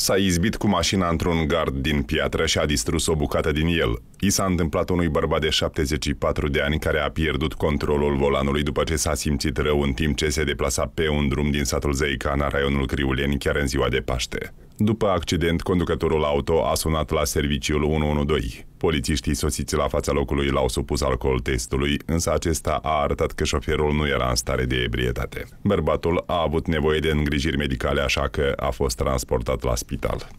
S-a izbit cu mașina într-un gard din piatră și a distrus o bucată din el. I s-a întâmplat unui bărbat de 74 de ani care a pierdut controlul volanului după ce s-a simțit rău în timp ce se deplasa pe un drum din satul în raionul Criulieni, chiar în ziua de Paște. După accident, conducătorul auto a sunat la serviciul 112. Polițiștii sosiți la fața locului l-au supus alcool testului, însă acesta a arătat că șoferul nu era în stare de ebrietate. Bărbatul a avut nevoie de îngrijiri medicale, așa că a fost transportat la spital.